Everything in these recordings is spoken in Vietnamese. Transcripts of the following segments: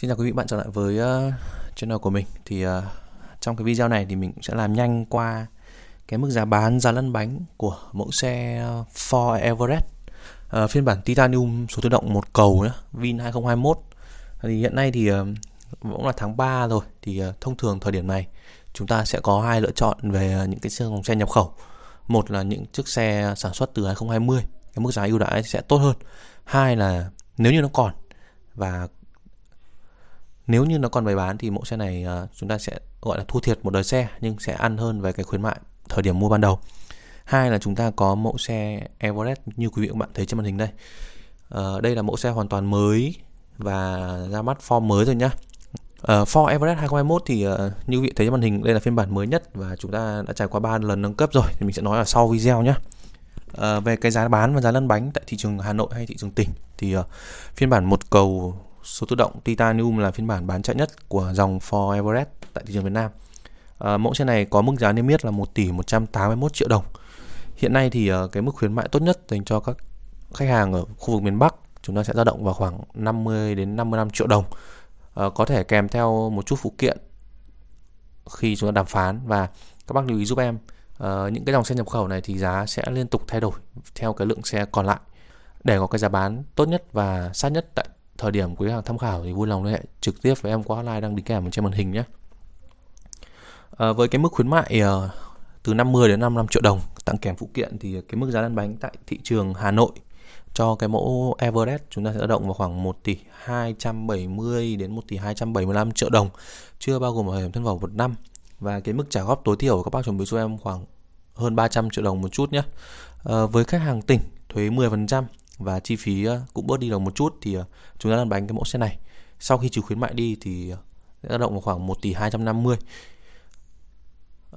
Xin chào quý vị bạn trở lại với uh, channel của mình Thì uh, trong cái video này thì mình sẽ làm nhanh qua cái mức giá bán giá lăn bánh của mẫu xe Ford Everest uh, phiên bản Titanium số tự động một cầu nhá, Vin 2021 thì hiện nay thì uh, cũng là tháng 3 rồi thì uh, thông thường thời điểm này chúng ta sẽ có hai lựa chọn về những cái dòng xe nhập khẩu một là những chiếc xe sản xuất từ 2020 cái mức giá ưu đãi sẽ tốt hơn hai là nếu như nó còn và nếu như nó còn bày bán thì mẫu xe này uh, chúng ta sẽ gọi là thu thiệt một đời xe nhưng sẽ ăn hơn về cái khuyến mại thời điểm mua ban đầu hai là chúng ta có mẫu xe Everest như quý vị các bạn thấy trên màn hình đây uh, đây là mẫu xe hoàn toàn mới và ra mắt form mới rồi nhá uh, Ford Everest 2021 thì uh, như quý vị thấy trên màn hình đây là phiên bản mới nhất và chúng ta đã trải qua 3 lần nâng cấp rồi thì mình sẽ nói ở sau video nhé À, về cái giá bán và giá lăn bánh tại thị trường Hà Nội hay thị trường tỉnh thì uh, phiên bản một cầu số tự động Titanium là phiên bản bán chạy nhất của dòng Ford Everest tại thị trường Việt Nam. À, mẫu xe này có mức giá niêm yết là 1 tỷ 181 triệu đồng. Hiện nay thì ờ, cái mức khuyến mại tốt nhất dành cho các khách hàng ở khu vực miền Bắc chúng ta sẽ dao động vào khoảng 50 đến 55 triệu đồng. À, có thể kèm theo một chút phụ kiện khi chúng ta đàm phán và các bác lưu ý giúp em à, những cái dòng xe nhập khẩu này thì giá sẽ liên tục thay đổi theo cái lượng xe còn lại để có cái giá bán tốt nhất và sát nhất tại thời điểm quý hàng tham khảo thì vui lòng liên hệ trực tiếp với em qua hotline đang đính kèm trên màn hình nhé à, với cái mức khuyến mại uh, từ 50 đến 55 triệu đồng tặng kèm phụ kiện thì cái mức giá lăn bánh tại thị trường Hà Nội cho cái mẫu Everest chúng ta sẽ dao động vào khoảng 1 tỷ 270 đến 1 tỷ 275 triệu đồng chưa bao gồm bảo hiểm thân vỏ một năm và cái mức trả góp tối thiểu của các bác chuẩn bị cho em khoảng hơn 300 triệu đồng một chút nhé à, với khách hàng tỉnh thuế 10% và chi phí ờ, cũng bớt đi được một chút thì ờ, chúng ta lăn bánh cái mẫu xe này sau khi trừ khuyến mại đi thì dao ờ, động vào khoảng 1 tỷ 250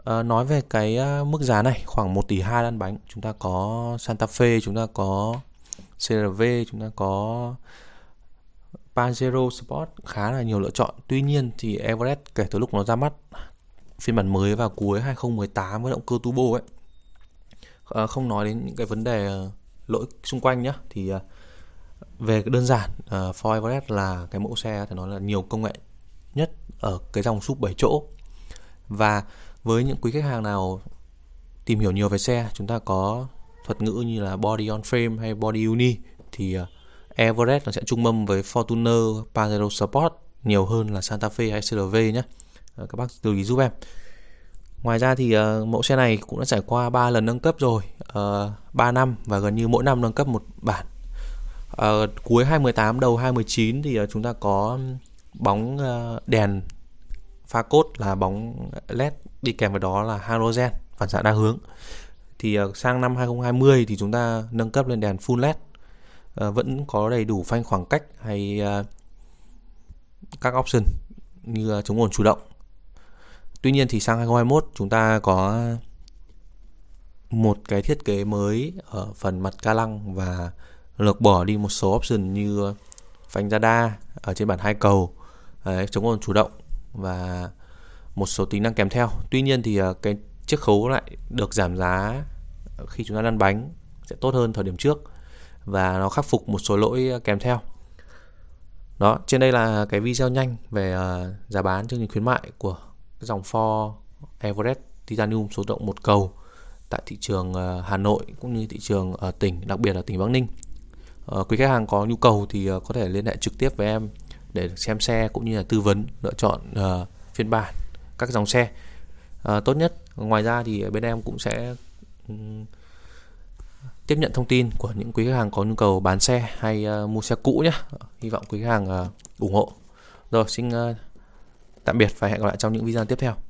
à, nói về cái mức giá này khoảng 1 tỷ 2 lăn bánh chúng ta có Santa Fe chúng ta có CRV chúng ta có Pajero Sport khá là nhiều lựa chọn tuy nhiên thì Everest kể từ lúc nó ra mắt phiên bản mới vào cuối 2018 với động cơ turbo ấy à, không nói đến những cái vấn đề lỗi xung quanh nhé thì ờ, về đơn giản ờ, Ford Everest là cái mẫu xe thì nói là nhiều công nghệ nhất ở cái dòng súp 7 chỗ và với những quý khách hàng nào tìm hiểu nhiều về xe chúng ta có thuật ngữ như là body on frame hay body uni thì ờ, Everest nó sẽ trung mâm với Fortuner, Pajero Sport nhiều hơn là Santa Fe hay CRV nhé các bác lưu ý giúp em ngoài ra thì mẫu xe này cũng đã trải qua 3 lần nâng cấp rồi uh, ờ, 3 năm và gần như mỗi năm nâng cấp một bản. Uh, cuối 2018 đầu 2019 thì uh, chúng ta có bóng uh, đèn pha cốt là bóng led đi kèm với đó là halogen phản xạ đa hướng. Thì uh, sang năm 2020 thì chúng ta nâng cấp lên đèn full led uh, vẫn có đầy đủ phanh khoảng cách hay uh, các option như uh, chống ồn chủ động. Tuy nhiên thì sang 2021 chúng ta có một cái thiết kế mới ở phần mặt ca lăng và lược bỏ đi một số option như phanh radar ở trên bản hai cầu đấy, chống ồn chủ động và một số tính năng kèm theo tuy nhiên thì à, cái chiếc khấu lại được giảm giá khi chúng ta lăn bánh sẽ tốt hơn thời điểm trước và nó khắc phục một số lỗi kèm theo đó trên đây là cái video nhanh về à, giá bán chương trình khuyến mại của dòng Ford Everest Titanium số động một cầu tại thị trường ờ, Hà Nội cũng như thị trường ở ờ, tỉnh, đặc biệt là tỉnh Bắc Ninh. Ờ, quý khách hàng có nhu cầu thì có thể liên hệ trực tiếp với em để xem xe cũng như là tư vấn lựa chọn phiên bản các dòng xe tốt nhất. Ngoài ra thì bên em cũng sẽ tiếp nhận thông tin của những quý khách hàng có nhu cầu bán xe hay mua xe cũ nhé. Hy vọng quý khách hàng ủng hộ. Rồi xin tạm biệt và hẹn gặp lại trong những video tiếp theo.